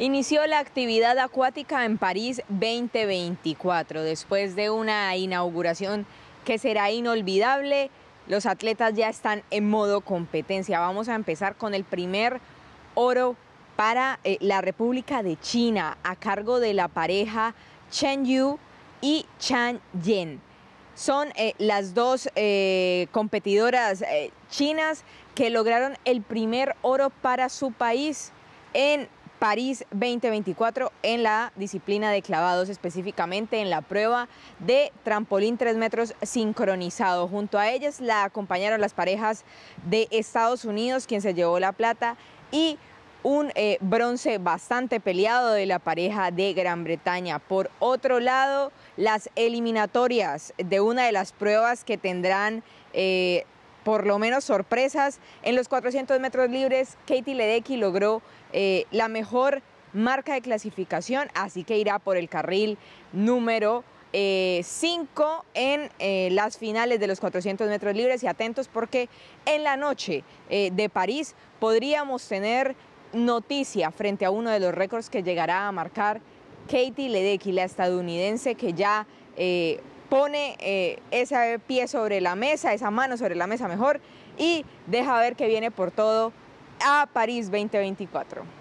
inició la actividad acuática en París 2024. Después de una inauguración que será inolvidable, los atletas ya están en modo competencia. Vamos a empezar con el primer oro para eh, la República de China a cargo de la pareja Chen Yu y Chan Yen. Son eh, las dos eh, competidoras chinas que lograron el primer oro para su país en París 2024 en la disciplina de clavados, específicamente en la prueba de trampolín 3 metros sincronizado. Junto a ellas la acompañaron las parejas de Estados Unidos, quien se llevó la plata, y un eh, bronce bastante peleado de la pareja de Gran Bretaña. Por otro lado, las eliminatorias de una de las pruebas que tendrán... Eh, por lo menos sorpresas. En los 400 metros libres, Katie Ledecky logró eh, la mejor marca de clasificación, así que irá por el carril número 5 eh, en eh, las finales de los 400 metros libres y atentos porque en la noche de París podríamos tener noticia frente a uno de los récords que llegará a marcar Katie Ledecky, la estadounidense que ya pone eh, ese pie sobre la mesa, esa mano sobre la mesa mejor, y deja ver que viene por todo a París 2024.